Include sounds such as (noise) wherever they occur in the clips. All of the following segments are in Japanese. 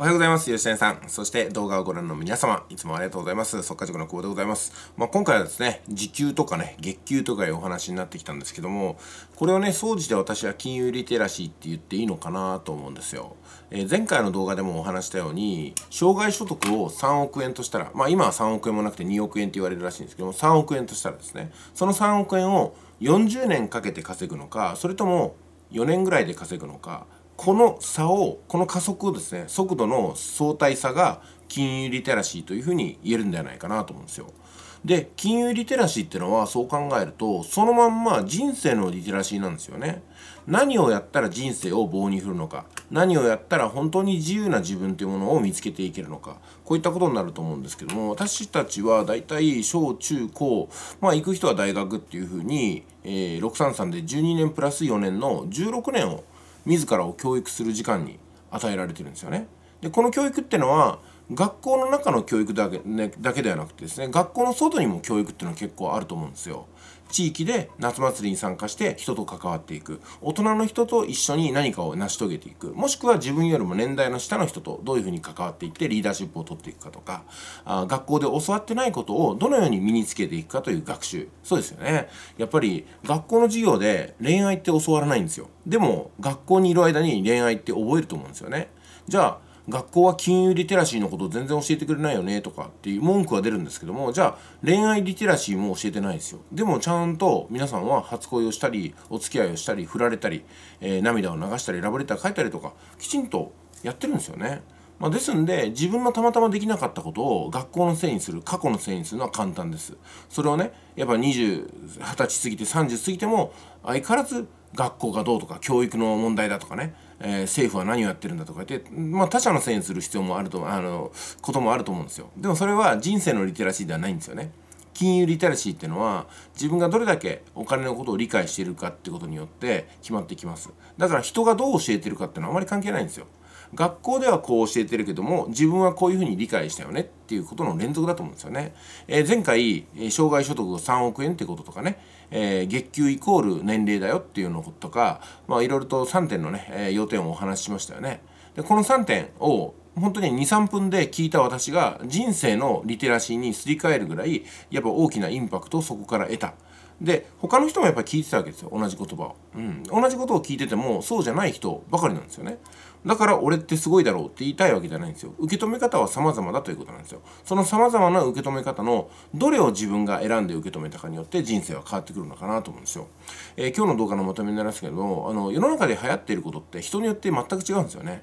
おはようございます。吉谷さん。そして動画をご覧の皆様、いつもありがとうございます。速化塾の久保でございます。まあ、今回はですね、時給とかね、月給とかいうお話になってきたんですけども、これをね、総じて私は金融リテラシーって言っていいのかなと思うんですよ。えー、前回の動画でもお話したように、障害所得を3億円としたら、まあ今は3億円もなくて2億円って言われるらしいんですけども、3億円としたらですね、その3億円を40年かけて稼ぐのか、それとも4年ぐらいで稼ぐのか、この差をこの加速をですね速度の相対差が金融リテラシーというふうに言えるんではないかなと思うんですよ。で金融リテラシーっていうのはそう考えるとそのまんま人生のリテラシーなんですよね。何をやったら人生を棒に振るのか何をやったら本当に自由な自分というものを見つけていけるのかこういったことになると思うんですけども私たちはだいたい小中高まあ行く人は大学っていうふうに、えー、633で12年プラス4年の16年を自らを教育する時間に与えられてるんですよね。でこの教育ってのは学校の中の教育だけ,、ね、だけではなくてですね学校の外にも教育っていうのは結構あると思うんですよ。地域で夏祭りに参加して人と関わっていく大人の人と一緒に何かを成し遂げていくもしくは自分よりも年代の下の人とどういうふうに関わっていってリーダーシップを取っていくかとかあ学校で教わってないことをどのように身につけていくかという学習そうですよねやっぱり学校の授業で恋愛って教わらないんですよでも学校にいる間に恋愛って覚えると思うんですよねじゃあ学校は金融リテラシーのこと全然教えてくれないよねとかっていう文句は出るんですけどもじゃあ恋愛リテラシーも教えてないですよでもちゃんと皆さんは初恋をしたりお付き合いをしたり振られたり、えー、涙を流したりラブレター書いたりとかきちんとやってるんですよね。まあ、ですんで自分のたまたまできなかったことを学校のせいにする過去のせいにするのは簡単ですそれをねやっぱ2020歳過ぎて30過ぎても相変わらず学校がどうとか教育の問題だとかね、えー、政府は何をやってるんだとか言って、まあ、他者のせいにする必要もあるとあのこともあると思うんですよでもそれは人生のリテラシーではないんですよね金融リテラシーっていうのは自分がどれだけお金のことを理解しているかってことによって決まってきますだから人がどう教えてるかっていうのはあまり関係ないんですよ学校ではこう教えてるけども自分はこういうふうに理解したよねっていうことの連続だと思うんですよね。えー、前回障害所得3億円ってこととかね、えー、月給イコール年齢だよっていうのとかまあいろいろと3点のね、え要点をお話ししましたよね。でこの3点を本当に23分で聞いた私が人生のリテラシーにすり替えるぐらいやっぱ大きなインパクトをそこから得た。で他の人もやっぱり聞いてたわけですよ同じ言葉を、うん、同じことを聞いててもそうじゃない人ばかりなんですよねだから俺ってすごいだろうって言いたいわけじゃないんですよ受け止め方は様々だということなんですよその様々な受け止め方のどれを自分が選んで受け止めたかによって人生は変わってくるのかなと思うんですよ、えー、今日の動画のまとめになりますけどもあの世の中で流行っていることって人によって全く違うんですよね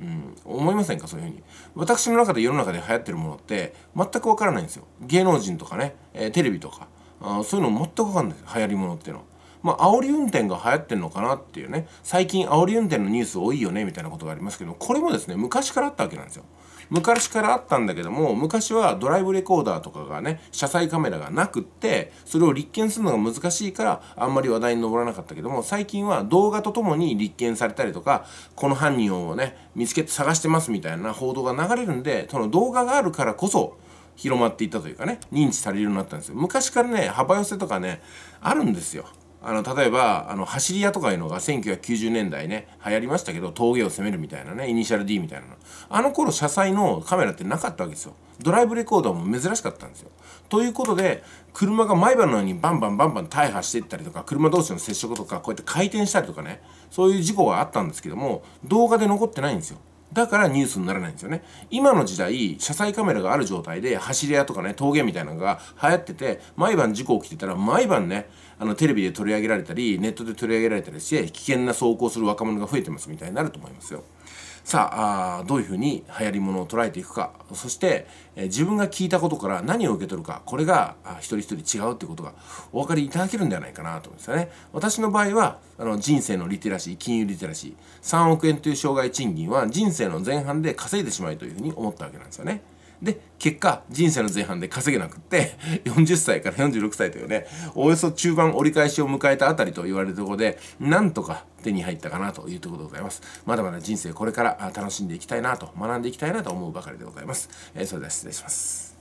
うん、思いませんかそういうふうに私の中で世の中で流行ってるものって全くわからないんですよ芸能人とかね、えー、テレビとかあそういうの全くわかんない流行りものっていうのまあ煽り運転が流行ってんのかなっていうね最近煽り運転のニュース多いよねみたいなことがありますけどこれもですね昔からあったわけなんですよ昔からあったんだけども昔はドライブレコーダーとかがね車載カメラがなくってそれを立件するのが難しいからあんまり話題に上らなかったけども最近は動画とともに立件されたりとかこの犯人をね見つけて探してますみたいな報道が流れるんでその動画があるからこそ広まっていったというかね認知されるようになったんですよ昔からね幅寄せとかねあるんですよあの例えばあの走り屋とかいうのが1990年代ね流行りましたけど峠を攻めるみたいなねイニシャル D みたいなのあの頃車載のカメラってなかったわけですよドライブレコーダーも珍しかったんですよということで車が毎晩のようにバンバンバンバン大破していったりとか車同士の接触とかこうやって回転したりとかねそういう事故があったんですけども動画で残ってないんですよだからニュースにならないんですよね。今の時代、車載カメラがある状態で、走り屋とかね、峠みたいなのが流行ってて、毎晩事故起きてたら、毎晩ね、あの、テレビで取り上げられたり、ネットで取り上げられたりして、危険な走行する若者が増えてますみたいになると思いますよ。さあどういうふうに流行りものを捉えていくかそして、え自分が聞いたことから何を受け取るかこれが一人一人違うってことがお分かりいただけるんではないかなと思うんですよね。私の場合はあの人生のリテラシー金融リテラシー3億円という障害賃金は人生の前半で稼いでしまいというふうに思ったわけなんですよね。で結果人生の前半で稼げなくって40 (laughs) 歳から46歳というねおよそ中盤折り返しを迎えたあたりと言われるところでなんとか手に入ったかなというところでございますまだまだ人生これから楽しんでいきたいなと学んでいきたいなと思うばかりでございます、えー、それでは失礼します